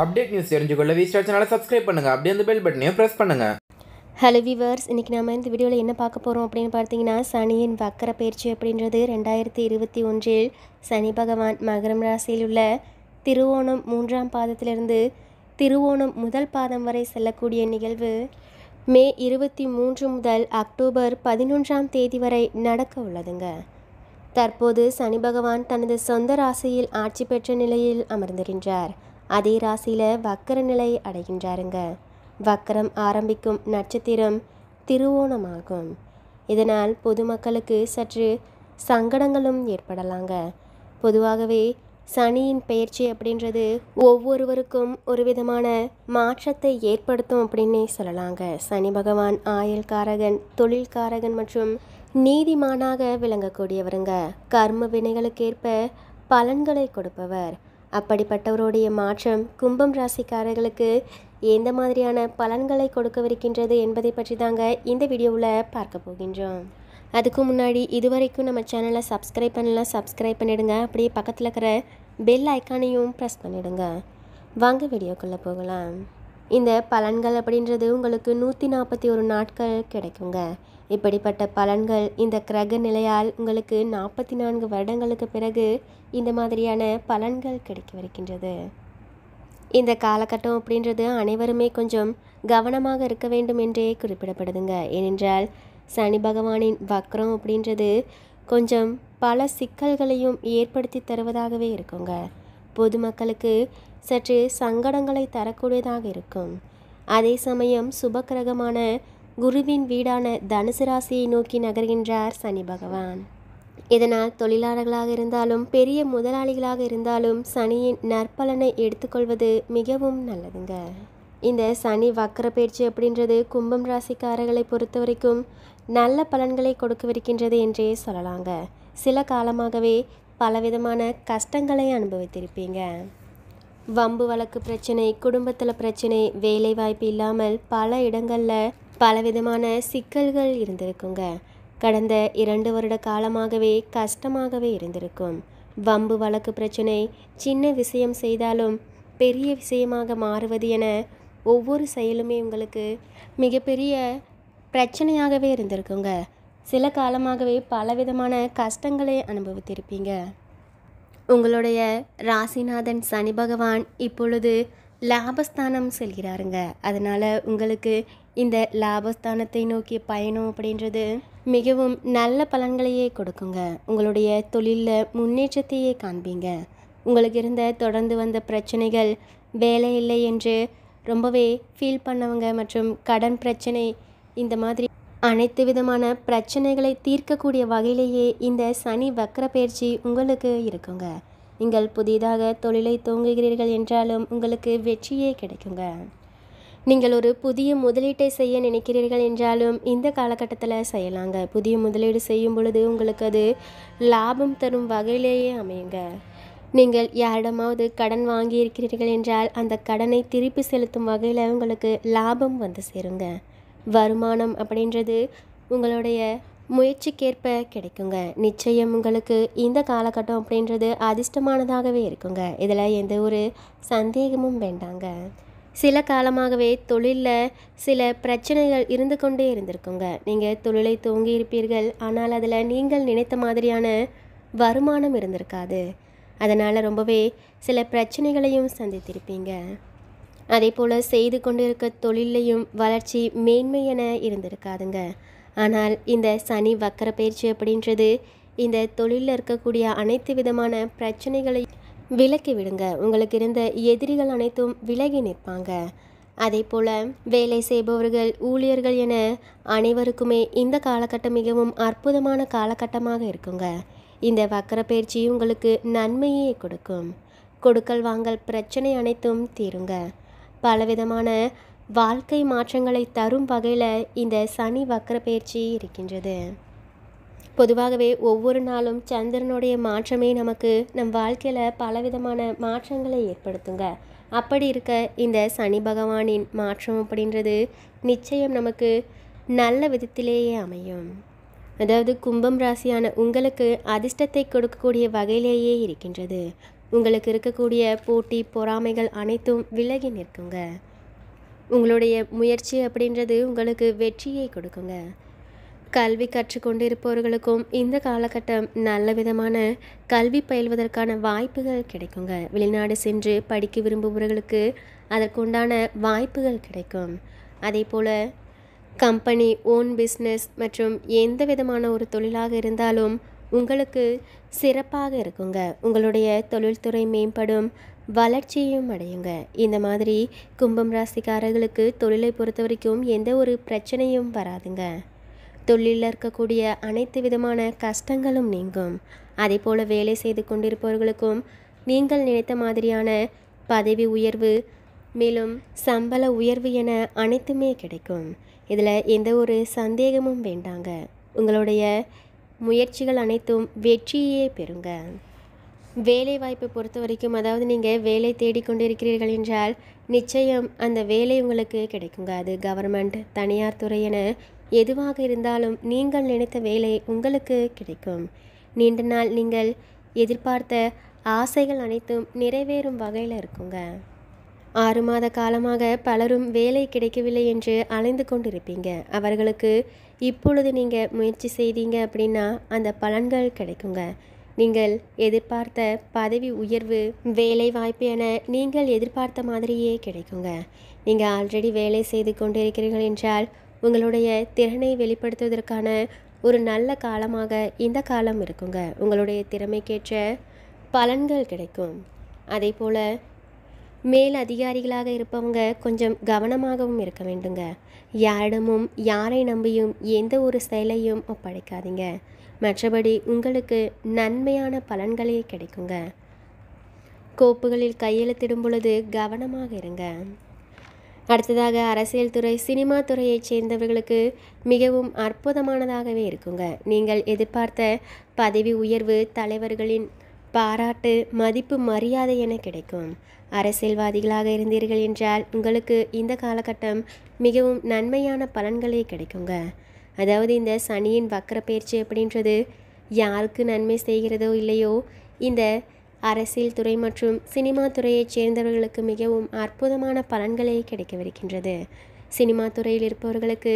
update news தெரிஞ்சுக்கொள்ள V star சேனலை subscribe பண்ணுங்கள் அப்படியே அந்த பெல் பட்டனையும் ப்ரெஸ் பண்ணுங்கள் ஹலோ விவர்ஸ் இன்றைக்கி நம்ம இந்த வீடியோவில் என்ன பார்க்க போகிறோம் அப்படின்னு பார்த்தீங்கன்னா சனியின் வக்கர பயிற்சி அப்படின்றது ரெண்டாயிரத்தி இருபத்தி ஒன்றில் சனி பகவான் மகரம் ராசியில் உள்ள திருவோணம் மூன்றாம் பாதத்திலிருந்து திருவோணம் முதல் பாதம் வரை செல்லக்கூடிய நிகழ்வு மே இருபத்தி மூன்று முதல் அக்டோபர் பதினொன்றாம் தேதி வரை நடக்க உள்ளதுங்க தற்போது சனி பகவான் தனது சொந்த ராசியில் ஆட்சி பெற்ற நிலையில் அமர்ந்திருக்கின்றார் அதே ராசியில் வக்கர நிலை அடைகின்றாருங்க வக்கரம் ஆரம்பிக்கும் நட்சத்திரம் திருவோணமாகும் இதனால் பொதுமக்களுக்கு சற்று சங்கடங்களும் ஏற்படலாங்க பொதுவாகவே சனியின் பயிற்சி அப்படின்றது ஒவ்வொருவருக்கும் ஒரு விதமான மாற்றத்தை ஏற்படுத்தும் அப்படின்னே சொல்லலாங்க சனி பகவான் ஆயல்காரகன் தொழில்காரகன் மற்றும் நீதிமானாக விளங்கக்கூடியவருங்க கர்ம வினைகளுக்கேற்ப பலன்களை கொடுப்பவர் அப்படிப்பட்டவருடைய மாற்றம் கும்பம் ராசிக்காரர்களுக்கு எந்த மாதிரியான பலன்களை கொடுக்கவிருக்கின்றது என்பதை பற்றி தாங்க இந்த வீடியோவில் பார்க்க போகின்றோம் அதுக்கு முன்னாடி இது வரைக்கும் நம்ம சேனலை சப்ஸ்கிரைப் பண்ணலாம் சப்ஸ்கிரைப் பண்ணிவிடுங்க அப்படியே பக்கத்தில் இருக்கிற பெல் ஐக்கானையும் ப்ரெஸ் பண்ணிவிடுங்க வாங்க வீடியோக்குள்ளே போகலாம் இந்த பலன்கள் அப்படின்றது உங்களுக்கு நூற்றி நாற்பத்தி ஒரு நாட்கள் கிடைக்குங்க இப்படிப்பட்ட பலன்கள் இந்த கிரக நிலையால் உங்களுக்கு நாற்பத்தி நான்கு வருடங்களுக்கு பிறகு இந்த மாதிரியான பலன்கள் கிடைக்க வருகின்றது இந்த காலகட்டம் அப்படின்றது அனைவருமே கொஞ்சம் கவனமாக இருக்க வேண்டும் என்றே குறிப்பிடப்படுதுங்க ஏனென்றால் சனி பகவானின் வக்ரம் அப்படின்றது கொஞ்சம் பல சிக்கல்களையும் ஏற்படுத்தி தருவதாகவே இருக்குங்க பொதுமக்களுக்கு சற்று சங்கடங்களை தரக்கூடியதாக இருக்கும் அதே சமயம் சுபக்கிரகமான குருவின் வீடான தனுசு ராசியை நோக்கி நகர்கின்றார் சனி பகவான் இதனால் தொழிலாளர்களாக இருந்தாலும் பெரிய முதலாளிகளாக இருந்தாலும் சனியின் நற்பலனை எடுத்துக்கொள்வது மிகவும் நல்லதுங்க இந்த சனி வக்கர பயிற்சி அப்படின்றது கும்பம் ராசிக்காரர்களை பொறுத்த வரைக்கும் நல்ல பலன்களை கொடுக்கவிருக்கின்றது என்றே சொல்லலாங்க சில காலமாகவே பலவிதமான கஷ்டங்களை அனுபவித்திருப்பீங்க வம்பு வழக்கு பிரச்சனை குடும்பத்தில் பிரச்சனை வேலைவாய்ப்பு இல்லாமல் பல இடங்களில் பலவிதமான சிக்கல்கள் இருந்திருக்குங்க கடந்த இரண்டு வருட காலமாகவே கஷ்டமாகவே இருந்திருக்கும் வம்பு வழக்கு பிரச்சனை சின்ன விஷயம் செய்தாலும் பெரிய விஷயமாக மாறுவது என ஒவ்வொரு செயலுமே உங்களுக்கு மிகப்பெரிய பிரச்சனையாகவே இருந்திருக்குங்க சில காலமாகவே பலவிதமான கஷ்டங்களை அனுபவித்திருப்பீங்க உங்களுடைய ராசிநாதன் சனி பகவான் இப்பொழுது லாபஸ்தானம் செல்கிறாருங்க அதனால் உங்களுக்கு இந்த லாபஸ்தானத்தை நோக்கிய பயணம் அப்படின்றது மிகவும் நல்ல பலன்களையே கொடுக்குங்க உங்களுடைய தொழிலில் முன்னேற்றத்தையே காண்பீங்க உங்களுக்கு இருந்த தொடர்ந்து வந்த பிரச்சனைகள் வேலை இல்லை என்று ரொம்பவே ஃபீல் பண்ணவங்க மற்றும் கடன் பிரச்சனை இந்த மாதிரி அனைத்து விதமான பிரச்சனைகளை தீர்க்கக்கூடிய வகையிலேயே இந்த சனி வக்கர பயிற்சி உங்களுக்கு இருக்குங்க நீங்கள் புதிதாக தொழிலை துவங்குகிறீர்கள் என்றாலும் உங்களுக்கு வெற்றியே கிடைக்குங்க நீங்கள் ஒரு புதிய முதலீட்டை செய்ய நினைக்கிறீர்கள் என்றாலும் இந்த காலகட்டத்தில் செய்யலாங்க புதிய முதலீடு செய்யும் பொழுது உங்களுக்கு அது லாபம் தரும் வகையிலேயே அமையுங்க நீங்கள் யாரிடமாவது கடன் வாங்கி இருக்கிறீர்கள் என்றால் அந்த கடனை திருப்பி செலுத்தும் வகையில் உங்களுக்கு லாபம் வந்து சேருங்க வருமானம் அப்படின்றது உங்களுடைய முயற்சிக்கேற்ப கிடைக்குங்க நிச்சயம் உங்களுக்கு இந்த காலகட்டம் அப்படின்றது அதிர்ஷ்டமானதாகவே இருக்குங்க இதில் எந்த ஒரு சந்தேகமும் வேண்டாங்க சில காலமாகவே தொழிலில் சில பிரச்சனைகள் இருந்து கொண்டே இருந்திருக்குங்க நீங்கள் தொழிலை தூங்கி இருப்பீர்கள் ஆனால் அதில் நீங்கள் நினைத்த மாதிரியான வருமானம் இருந்திருக்காது அதனால் ரொம்பவே சில பிரச்சனைகளையும் சந்தித்திருப்பீங்க அதே போல் செய்து கொண்டிருக்க தொழிலையும் வளர்ச்சி மேன்மை என இருந்திருக்காதுங்க ஆனால் இந்த சனி வக்கர பயிற்சி அப்படின்றது இந்த தொழிலில் இருக்கக்கூடிய அனைத்து விதமான பிரச்சனைகளையும் விலக்கி விடுங்க உங்களுக்கு இருந்த எதிரிகள் அனைத்தும் விலகி நிற்பாங்க அதே போல் வேலை செய்பவர்கள் ஊழியர்கள் என அனைவருக்குமே இந்த காலகட்டம் மிகவும் அற்புதமான காலகட்டமாக இருக்குங்க இந்த வக்கர பயிற்சி உங்களுக்கு நன்மையே கொடுக்கும் கொடுக்கல் வாங்கல் பிரச்சனை அனைத்தும் தீருங்க பலவிதமான வாழ்க்கை மாற்றங்களை தரும் வகையில் இந்த சனி வக்கர பயிற்சி இருக்கின்றது பொதுவாகவே ஒவ்வொரு நாளும் சந்திரனுடைய மாற்றமே நமக்கு நம் வாழ்க்கையில் பலவிதமான மாற்றங்களை ஏற்படுத்துங்க அப்படி இருக்க இந்த சனி பகவானின் மாற்றம் அப்படின்றது நிச்சயம் நமக்கு நல்ல விதத்திலேயே அமையும் அதாவது கும்பம் ராசியான உங்களுக்கு அதிர்ஷ்டத்தை கொடுக்கக்கூடிய வகையிலேயே இருக்கின்றது உங்களுக்கு இருக்கக்கூடிய போட்டி பொறாமைகள் அனைத்தும் விலகி நிற்குங்க உங்களுடைய முயற்சி அப்படின்றது உங்களுக்கு வெற்றியை கொடுக்குங்க கல்வி கற்றுக்கொண்டிருப்பவர்களுக்கும் இந்த காலகட்டம் நல்ல விதமான கல்வி பயில்வதற்கான வாய்ப்புகள் கிடைக்குங்க வெளிநாடு சென்று படிக்க விரும்புபவர்களுக்கு அதற்குண்டான வாய்ப்புகள் கிடைக்கும் அதே போல் கம்பெனி ஓன் பிஸ்னஸ் மற்றும் எந்த விதமான ஒரு தொழிலாக இருந்தாலும் உங்களுக்கு சிறப்பாக இருக்குங்க உங்களுடைய தொழில்துறை மேம்படும் வளர்ச்சியும் அடையுங்க இந்த மாதிரி கும்பம் ராசிக்காரர்களுக்கு தொழிலை பொறுத்த வரைக்கும் எந்த ஒரு பிரச்சனையும் வராதுங்க தொழிலில் இருக்கக்கூடிய அனைத்து விதமான கஷ்டங்களும் நீங்கும் அதே போல் வேலை செய்து கொண்டிருப்பவர்களுக்கும் நீங்கள் நினைத்த மாதிரியான பதவி உயர்வு மேலும் சம்பள உயர்வு என அனைத்துமே கிடைக்கும் இதில் எந்த ஒரு சந்தேகமும் வேண்டாங்க உங்களுடைய முயற்சிகள் அனைத்தும் வெற்றியே பெறுங்க வேலை வாய்ப்பை பொறுத்த வரைக்கும் அதாவது நீங்கள் வேலை தேடிக்கொண்டிருக்கிறீர்கள் என்றால் நிச்சயம் அந்த வேலை உங்களுக்கு கிடைக்குங்க அது கவர்மெண்ட் தனியார் துறை என எதுவாக இருந்தாலும் நீங்கள் நினைத்த வேலை உங்களுக்கு கிடைக்கும் நீண்ட நாள் நீங்கள் எதிர்பார்த்த ஆசைகள் அனைத்தும் நிறைவேறும் வகையில் இருக்குங்க ஆறு மாத காலமாக பலரும் வேலை கிடைக்கவில்லை என்று அலைந்து கொண்டிருப்பீங்க அவர்களுக்கு இப்பொழுது நீங்கள் முயற்சி செய்தீங்க அப்படின்னா அந்த பலன்கள் கிடைக்குங்க நீங்கள் எதிர்பார்த்த பதவி உயர்வு வேலை வாய்ப்பு என நீங்கள் எதிர்பார்த்த மாதிரியே கிடைக்குங்க நீங்கள் ஆல்ரெடி வேலை செய்து கொண்டிருக்கிறீர்கள் என்றால் உங்களுடைய திறனை வெளிப்படுத்துவதற்கான ஒரு நல்ல காலமாக இந்த காலம் இருக்குங்க உங்களுடைய திறமைக்கேற்ற பலன்கள் கிடைக்கும் அதே போல் மேல் அதிகாரிகளாக இருப்பவங்க கொஞ்சம் கவனமாகவும் இருக்க வேண்டுங்க யாரிடமும் யாரை நம்பியும் எந்த ஒரு செயலையும் ஒப்படைக்காதீங்க மற்றபடி உங்களுக்கு நன்மையான பலன்களே கிடைக்குங்க கோப்புகளில் கையெழுத்திடும் பொழுது கவனமாக இருங்க அடுத்ததாக அரசியல் துறை சினிமா துறையைச் சேர்ந்தவர்களுக்கு மிகவும் அற்புதமானதாகவே இருக்குங்க நீங்கள் எதிர்பார்த்த பதவி உயர்வு தலைவர்களின் பாராட்டு மதிப்பு மரியாதை என கிடைக்கும் அரசியல்வாதிகளாக இருந்தீர்கள் என்றால் உங்களுக்கு இந்த காலகட்டம் மிகவும் நன்மையான பலன்களே கிடைக்குங்க அதாவது இந்த சனியின் வக்கர பயிற்சி அப்படின்றது யாருக்கு நன்மை செய்கிறதோ இல்லையோ இந்த அரசியல் துறை மற்றும் சினிமா துறையைச் சேர்ந்தவர்களுக்கு மிகவும் அற்புதமான பலன்களே கிடைக்கவிருக்கின்றது சினிமா துறையில் இருப்பவர்களுக்கு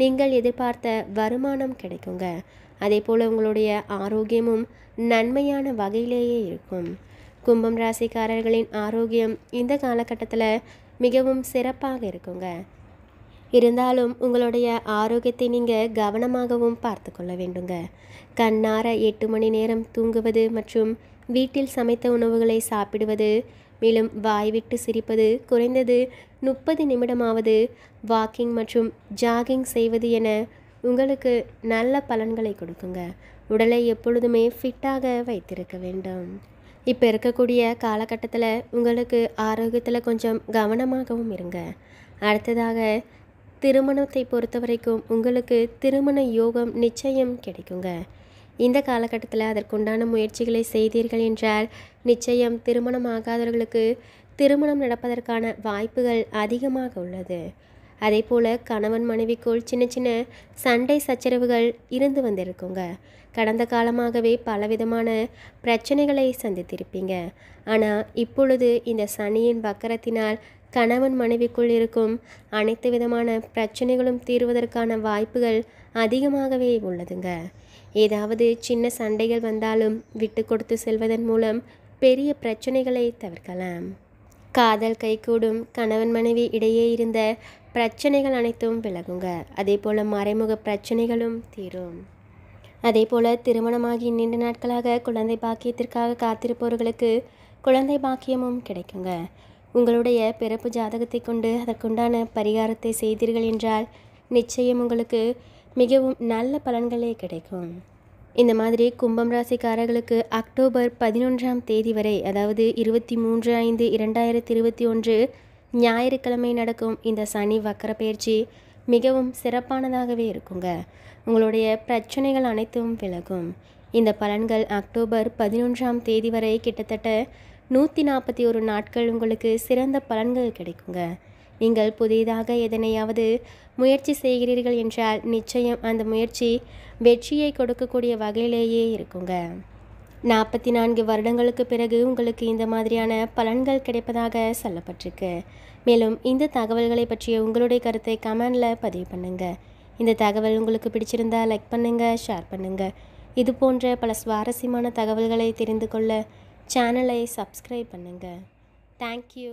நீங்கள் எதிர்பார்த்த வருமானம் கிடைக்குங்க அதே போல் உங்களுடைய ஆரோக்கியமும் நன்மையான வகையிலேயே இருக்கும் கும்பம் ராசிக்காரர்களின் ஆரோக்கியம் இந்த காலகட்டத்தில் மிகவும் சிறப்பாக இருக்குங்க இருந்தாலும் உங்களுடைய ஆரோக்கியத்தை நீங்கள் கவனமாகவும் பார்த்து கொள்ள வேண்டுங்க கண்ணார எட்டு மணி நேரம் தூங்குவது மற்றும் வீட்டில் சமைத்த உணவுகளை சாப்பிடுவது மேலும் வாய்விட்டு சிரிப்பது குறைந்தது முப்பது நிமிடமாவது வாக்கிங் மற்றும் ஜாகிங் செய்வது என உங்களுக்கு நல்ல பலன்களை கொடுக்குங்க உடலை எப்பொழுதுமே ஃபிட்டாக வைத்திருக்க வேண்டும் இப்போ இருக்கக்கூடிய காலகட்டத்தில் உங்களுக்கு ஆரோக்கியத்தில் கொஞ்சம் கவனமாகவும் இருங்க அடுத்ததாக திருமணத்தை பொறுத்த வரைக்கும் உங்களுக்கு திருமண யோகம் நிச்சயம் கிடைக்குங்க இந்த காலகட்டத்தில் அதற்குண்டான முயற்சிகளை செய்தீர்கள் என்றால் நிச்சயம் திருமணம் ஆகாதவர்களுக்கு திருமணம் நடப்பதற்கான வாய்ப்புகள் அதிகமாக உள்ளது அதே போல் கணவன் மனைவிக்குள் சின்ன சின்ன சண்டை சச்சரவுகள் இருந்து வந்திருக்குங்க கடந்த காலமாகவே பலவிதமான பிரச்சனைகளை சந்தித்திருப்பீங்க ஆனால் இப்பொழுது இந்த சனியின் வக்கரத்தினால் கணவன் மனைவிக்குள் இருக்கும் அனைத்து விதமான பிரச்சனைகளும் தீர்வதற்கான வாய்ப்புகள் அதிகமாகவே உள்ளதுங்க ஏதாவது சின்ன சண்டைகள் வந்தாலும் விட்டு கொடுத்து செல்வதன் மூலம் பெரிய பிரச்சனைகளை தவிர்க்கலாம் காதல் கைகூடும் கணவன் மனைவி இடையே இருந்த பிரச்சனைகள் அனைத்தும் விலகுங்க அதே போல் மறைமுக பிரச்சனைகளும் தீரும் அதே போல் திருமணமாகி நீண்ட நாட்களாக குழந்தை பாக்கியத்திற்காக காத்திருப்பவர்களுக்கு குழந்தை பாக்கியமும் கிடைக்குங்க உங்களுடைய பிறப்பு ஜாதகத்தை கொண்டு அதற்குண்டான பரிகாரத்தை செய்தீர்கள் என்றால் நிச்சயம் உங்களுக்கு மிகவும் நல்ல பலன்களே கிடைக்கும் இந்த மாதிரி கும்பம் ராசிக்காரர்களுக்கு அக்டோபர் பதினொன்றாம் தேதி வரை அதாவது இருபத்தி மூன்று ஐந்து இரண்டாயிரத்தி இருபத்தி ஒன்று ஞாயிற்றுக்கிழமை நடக்கும் இந்த சனி வக்கர பயிற்சி மிகவும் சிறப்பானதாகவே இருக்குங்க உங்களுடைய பிரச்சனைகள் அனைத்தும் விலகும் இந்த பலன்கள் அக்டோபர் பதினொன்றாம் தேதி வரை கிட்டத்தட்ட நூற்றி நாற்பத்தி ஒரு நாட்கள் உங்களுக்கு சிறந்த பலன்கள் கிடைக்குங்க நீங்கள் புதிதாக எதனையாவது முயற்சி செய்கிறீர்கள் என்றால் நிச்சயம் அந்த முயற்சி வெற்றியை கொடுக்கக்கூடிய வகையிலேயே இருக்குங்க நாற்பத்தி நான்கு வருடங்களுக்கு பிறகு உங்களுக்கு இந்த மாதிரியான பலன்கள் கிடைப்பதாக சொல்லப்பட்டிருக்கு மேலும் இந்த தகவல்களை பற்றிய உங்களுடைய கருத்தை கமெண்டில் பதிவு பண்ணுங்கள் இந்த தகவல் உங்களுக்கு பிடிச்சிருந்தா லைக் பண்ணுங்கள் ஷேர் பண்ணுங்கள் இது போன்ற பல சுவாரஸ்யமான தகவல்களை தெரிந்து கொள்ள சேனலை சப்ஸ்கிரைப் பண்ணுங்கள் தேங்க்யூ